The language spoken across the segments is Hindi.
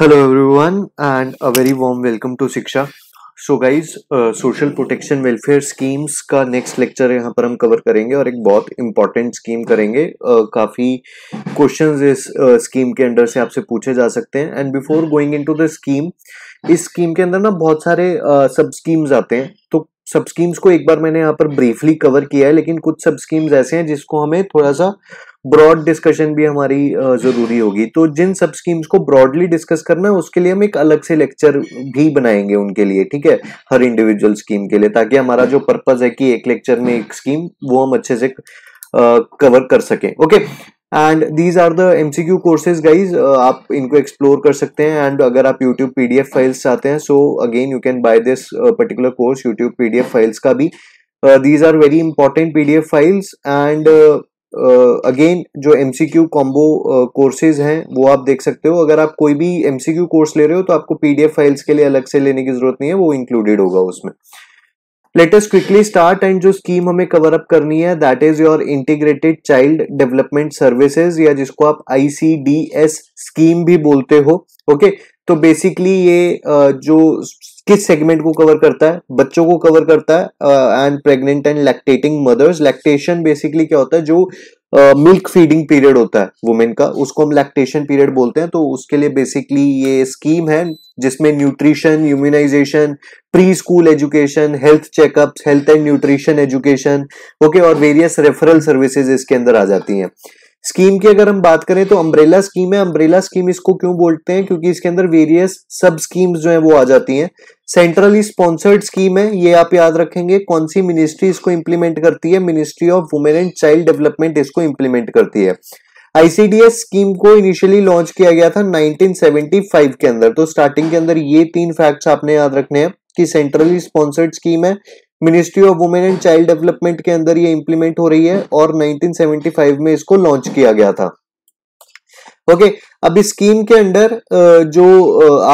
Hello everyone and a very warm welcome to Shiksha so guys social protection welfare schemes का नेक्स्ट लेक्चर यहाँ पर हम कवर करेंगे और एक बहुत इंपॉर्टेंट स्कीम करेंगे uh, काफ़ी क्वेश्चंस इस स्कीम uh, के अंडर से आपसे पूछे जा सकते हैं and before going into the scheme इस स्कीम के अंदर ना बहुत सारे सब uh, स्कीम्स आते हैं तो सब स्कीम्स को एक बार मैंने यहाँ पर ब्रीफली कवर किया है लेकिन कुछ सब स्कीम्स ऐसे हैं जिसको हमें थोड़ा सा ब्रॉड डिस्कशन भी हमारी जरूरी होगी तो जिन सब स्कीम्स को ब्रॉडली डिस्कस करना है उसके लिए हम एक अलग से लेक्चर भी बनाएंगे उनके लिए ठीक है हर इंडिविजुअल स्कीम के लिए ताकि हमारा जो पर्पज है कि एक लेक्चर में एक स्कीम वो हम अच्छे से कवर कर सकें okay and these are the M C Q courses guys आप इनको एक्सप्लोर कर सकते हैं एंड अगर आप YouTube P D F files चाहते हैं so again you can buy this particular course YouTube P D F files का भी these are very important P D F files and again जो M C Q combo courses हैं वो आप देख सकते हो अगर आप कोई भी एम सी क्यू कोर्स ले रहे हो तो आपको पी डी एफ फाइल्स के लिए अलग से लेने की जरूरत नहीं है वो इंक्लूडेड होगा उसमें लेटेस्ट क्विकली स्टार्ट एंड जो स्कीम हमें कवर अप करनी है that is your integrated child development services या जिसको आप आईसीडीएस स्कीम भी बोलते हो ओके okay? तो बेसिकली ये जो किस सेगमेंट को कवर करता है बच्चों को कवर करता है and pregnant and lactating mothers lactation basically क्या होता है जो मिल्क फीडिंग पीरियड होता है वुमेन का उसको हम लैक्टेशन पीरियड बोलते हैं तो उसके लिए बेसिकली ये स्कीम है जिसमें nutrition immunization pre school education health checkup health and nutrition education okay और वेरियस रेफरल सर्विसेज इसके अंदर आ जाती हैं स्कीम की अगर हम बात करें तो अम्ब्रेला स्कीम है अम्ब्रेला स्कीम इसको क्यों बोलते हैं क्योंकि इसके अंदर वेरियस सब स्कीम्स जो है वो आ जाती हैं सेंट्रली स्पॉन्सर्ड स्कीम है ये आप याद रखेंगे कौन सी मिनिस्ट्री इसको इम्प्लीमेंट करती है ministry of women and child development इसको इम्प्लीमेंट करती है आईसीडीएस स्कीम को इनिशियली लॉन्च किया गया था 1975 के अंदर तो स्टार्टिंग के अंदर ये तीन फैक्ट्स आपने याद रखने हैं कि सेंट्रली स्पॉन्सर्ड स्कीम है ministry of women and child development के अंदर ये इंप्लीमेंट हो रही है और 1975 में इसको लॉन्च किया गया था ओके अब इस स्कीम के अंडर जो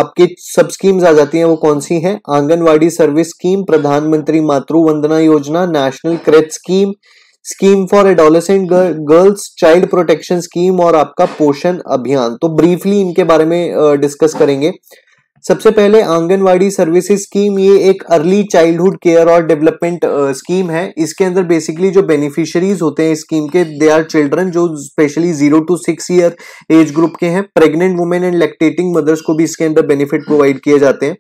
आपके सब स्कीम्स आ जाती हैं वो कौन सी हैं आंगनवाड़ी सर्विस स्कीम प्रधानमंत्री Matru Vandana Yojana national creche scheme scheme for adolescent girls child protection scheme और आपका पोषण अभियान तो ब्रीफली इनके बारे में डिस्कस करेंगे सबसे पहले आंगनवाड़ी सर्विसेज स्कीम ये एक अर्ली चाइल्डहुड केयर और डेवलपमेंट स्कीम है इसके अंदर बेसिकली जो बेनिफिशियरीज होते हैं स्कीम के दे आर चिल्ड्रन जो specially zero to six year age group के हैं pregnant women and lactating mothers को भी इसके अंदर बेनिफिट प्रोवाइड किए जाते हैं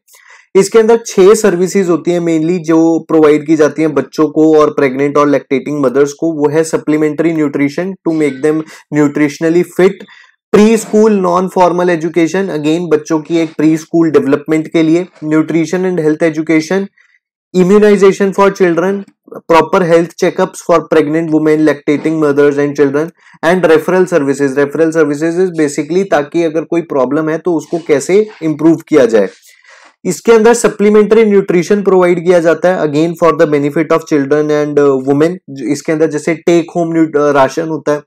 इसके अंदर छह सर्विसेज होती हैं मेनली जो प्रोवाइड की जाती हैं बच्चों को और प्रेग्नेंट और लैक्टेटिंग मदर्स को वो है supplementary nutrition to make them nutritionally fit pre school non formal education again बच्चों की एक प्री स्कूल डेवलपमेंट के लिए nutrition and health education immunization for children proper health checkups for pregnant women lactating mothers and children and referral services referral services is basically ताकि अगर कोई प्रॉब्लम है तो उसको कैसे इंप्रूव किया जाए इसके अंदर सप्लीमेंट्री न्यूट्रिशन प्रोवाइड किया जाता है again for the benefit of children and women इसके अंदर जैसे टेक होम राशन होता है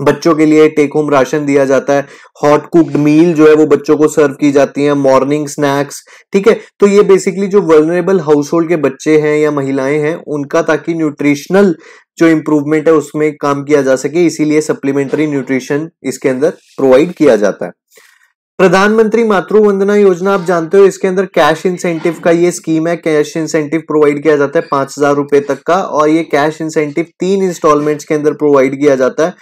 बच्चों के लिए टेक होम राशन दिया जाता है हॉट कुक्ड मील जो है वो बच्चों को सर्व की जाती है मॉर्निंग स्नैक्स ठीक है तो ये बेसिकली जो वर्नरेबल हाउस होल्ड के बच्चे हैं या महिलाएं हैं उनका ताकि न्यूट्रिशनल जो इम्प्रूवमेंट है उसमें काम किया जा सके इसीलिए सप्लीमेंट्री न्यूट्रिशन इसके अंदर प्रोवाइड किया जाता है प्रधानमंत्री मातृवंदना योजना आप जानते हो इसके अंदर कैश इंसेंटिव का ये स्कीम है कैश इंसेंटिव प्रोवाइड किया जाता है पांच हजार रुपए तक का और ये कैश इंसेंटिव तीन इंस्टॉलमेंट्स के अंदर प्रोवाइड किया जाता है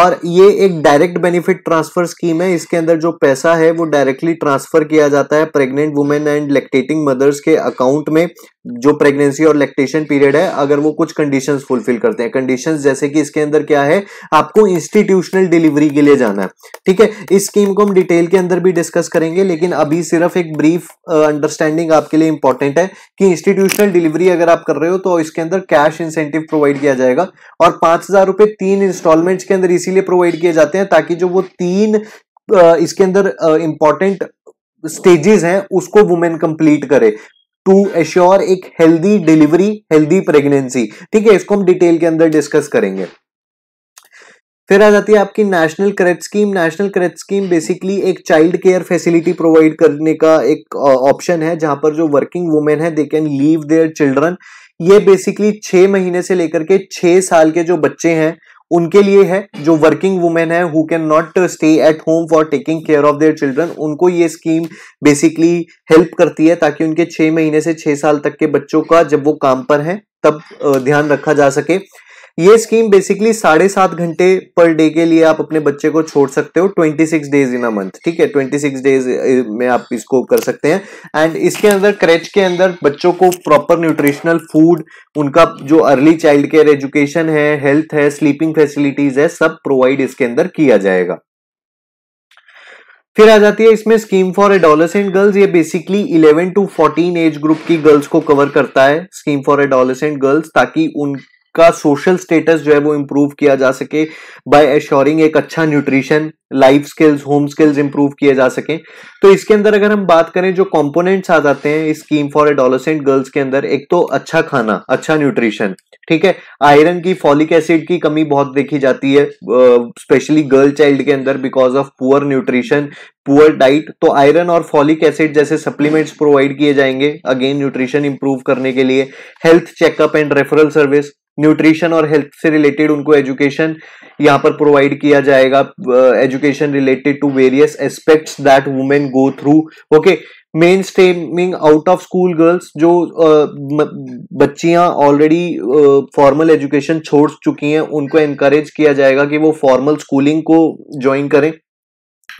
और ये एक डायरेक्ट बेनिफिट ट्रांसफर स्कीम है इसके अंदर जो पैसा है वो डायरेक्टली ट्रांसफर किया जाता है pregnant women and lactating mothers के अकाउंट में जो प्रेगनेंसी और लेक्टेशन पीरियड है अगर वो कुछ कंडीशन फुलफिल करते हैं कंडीशन जैसे कि इसके अंदर क्या है आपको इंस्टीट्यूशनल डिलीवरी के लिए जाना है ठीक है इस स्कीम को हम डिटेल के अंदर अंदर भी डिस्कस करेंगे लेकिन अभी सिर्फ एक ब्रीफ अंडरस्टैंडिंग uh, आपके लिए इंपॉर्टेंट है कि इंस्टीट्यूशनल डिलीवरी अगर आप कर रहे हो तो इसके अंदर कैश इंसेंटिव प्रोवाइड किया जाएगा और पांच हजार रुपए तीन इंस्टॉलमेंट्स के अंदर इसीलिए प्रोवाइड किए जाते हैं ताकि जो वो तीन uh, इसके अंदर इंपॉर्टेंट uh, स्टेजेस हैं उसको वुमेन कंप्लीट करे टू एश्योर एक हेल्दी डिलीवरी हेल्दी प्रेगनेंसी ठीक है इसको हम डिटेल के अंदर डिस्कस करेंगे फिर आ जाती है आपकी national credit scheme national credit scheme basically एक चाइल्ड केयर फैसिलिटी प्रोवाइड करने का एक ऑप्शन uh, है जहां पर जो वर्किंग वुमेन है they can leave their children ये बेसिकली छह महीने से लेकर के छह साल के जो बच्चे हैं उनके लिए है जो वर्किंग वुमेन है who can not stay at home for taking care of their children उनको ये स्कीम बेसिकली हेल्प करती है ताकि उनके छह महीने से छह साल तक के बच्चों का जब वो काम पर है तब uh, ध्यान रखा जा सके ये स्कीम बेसिकली साढ़े सात घंटे पर डे के लिए आप अपने बच्चे को छोड़ सकते हो twenty six days in a month ठीक है ट्वेंटी सिक्स डेज में आप इसको कर सकते हैं एंड इसके अंदर क्रेच के अंदर बच्चों को प्रॉपर न्यूट्रिशनल फूड उनका जो अर्ली चाइल्ड केयर एजुकेशन है हेल्थ है स्लीपिंग फैसिलिटीज है सब प्रोवाइड इसके अंदर किया जाएगा फिर आ जाती है इसमें स्कीम फॉर एडोलेसेंट गर्ल्स ये बेसिकली 11 टू 14 एज ग्रुप की गर्ल्स को कवर करता है स्कीम फॉर एडोलेसेंट गर्ल्स ताकि उन उनका सोशल स्टेटस जो है वो इम्प्रूव किया जा सके बाय एश्योरिंग एक अच्छा nutrition life skills home skills improve किए जा सके तो इसके अंदर अगर हम बात करें जो कंपोनेंट्स आ जाते हैं स्कीम फॉर एडोलसेंट गर्ल्स के अंदर एक तो अच्छा खाना अच्छा न्यूट्रिशन ठीक है आयरन की फॉलिक एसिड की कमी बहुत देखी जाती है स्पेशली गर्ल चाइल्ड के अंदर because of poor nutrition poor diet तो आयरन और फॉलिक एसिड जैसे सप्लीमेंट्स प्रोवाइड किए जाएंगे अगेन न्यूट्रिशन इंप्रूव करने के लिए health checkup and referral service nutrition और हेल्थ से रिलेटेड उनको एजुकेशन यहाँ पर प्रोवाइड किया जाएगा education related to various aspects that women go through okay main streaming out of school girls जो बच्चियां ऑलरेडी फॉर्मल एजुकेशन छोड़ चुकी हैं उनको एनकरेज किया जाएगा कि वो फॉर्मल स्कूलिंग को ज्वाइन करें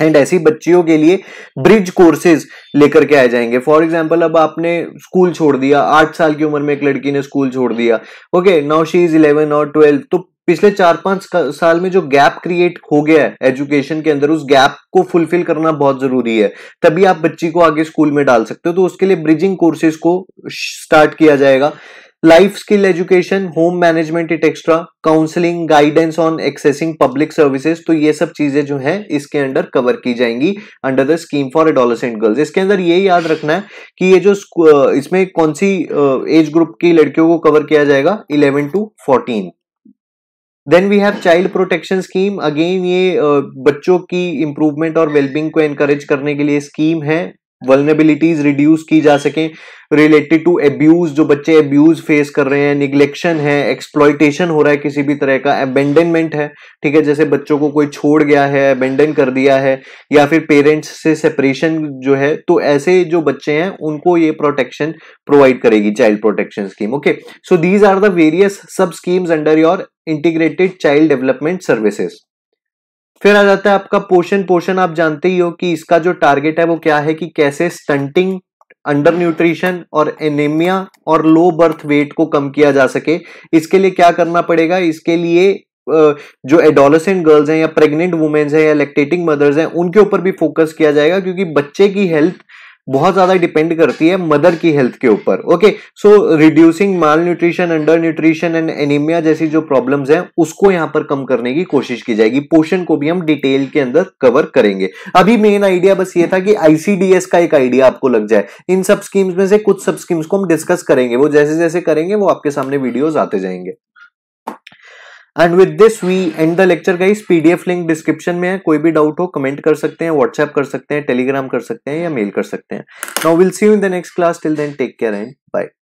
एंड ऐसी बच्चियों के लिए ब्रिज कोर्सेज लेकर के आए जाएंगे फॉर एग्जाम्पल अब आपने स्कूल छोड़ दिया आठ साल की उम्र में एक लड़की ने स्कूल छोड़ दिया okay now she is eleven और ट्वेल्व तो पिछले चार पांच साल में जो गैप क्रिएट हो गया है एजुकेशन के अंदर उस गैप को फुलफिल करना बहुत जरूरी है तभी आप बच्ची को आगे स्कूल में डाल सकते हो तो उसके लिए ब्रिजिंग कोर्सेज को स्टार्ट किया जाएगा life skill education home management it extra counselling guidance on accessing public services तो ये सब चीजें जो है इसके अंडर कवर की जाएंगी under the scheme for adolescent girls इसके अंदर ये याद रखना है कि ये जो इसमें कौन सी एज ग्रुप की लड़कियों को कवर किया जाएगा eleven to fourteen then we have child protection scheme again ये बच्चों की इंप्रूवमेंट और वेलबींग को एनकरेज करने के लिए स्कीम है वर्नेबिलिटीज रिड्यूस की जा सके रिलेटेड टू एब्यूज जो बच्चे एब्यूज फेस कर रहे हैं निग्लेक्शन है एक्सप्लॉयटेशन हो रहा है किसी भी तरह का अबेंडनमेंट है ठीक है जैसे बच्चों को कोई छोड़ गया है अबेंडन कर दिया है या फिर पेरेंट्स से सेपरेशन जो है तो ऐसे जो बच्चे हैं उनको ये प्रोटेक्शन प्रोवाइड करेगी child protection scheme okay so these are the various sub schemes under your integrated child development services फिर आ जाता है आपका पोषण पोषण आप जानते ही हो कि इसका जो टारगेट है वो क्या है कि कैसे स्टंटिंग अंडर न्यूट्रिशन और एनेमिया और लो बर्थ वेट को कम किया जा सके इसके लिए क्या करना पड़ेगा इसके लिए जो एडोलसेंट गर्ल्स हैं या प्रेग्नेंट वुमेन्स हैं या लैक्टेटिंग मदर्स हैं उनके ऊपर भी फोकस किया जाएगा क्योंकि बच्चे की हेल्थ बहुत ज्यादा डिपेंड करती है मदर की हेल्थ के ऊपर okay so reducing mal nutrition under nutrition and anaemia जैसी जो प्रॉब्लम्स हैं उसको यहां पर कम करने की कोशिश की जाएगी पोषण को भी हम डिटेल के अंदर कवर करेंगे अभी मेन आइडिया बस ये था कि आईसीडीएस का एक आइडिया आपको लग जाए इन सब स्कीम्स में से कुछ सब स्कीम्स को हम डिस्कस करेंगे वो जैसे जैसे करेंगे वो आपके सामने वीडियोज आते जाएंगे and with this we end the lecture guys PDF link description में है कोई भी डाउट हो कमेंट कर सकते हैं व्हाट्सएप कर सकते हैं टेलीग्राम कर सकते हैं या मेल कर सकते हैं now will see you in the next class till then take care and bye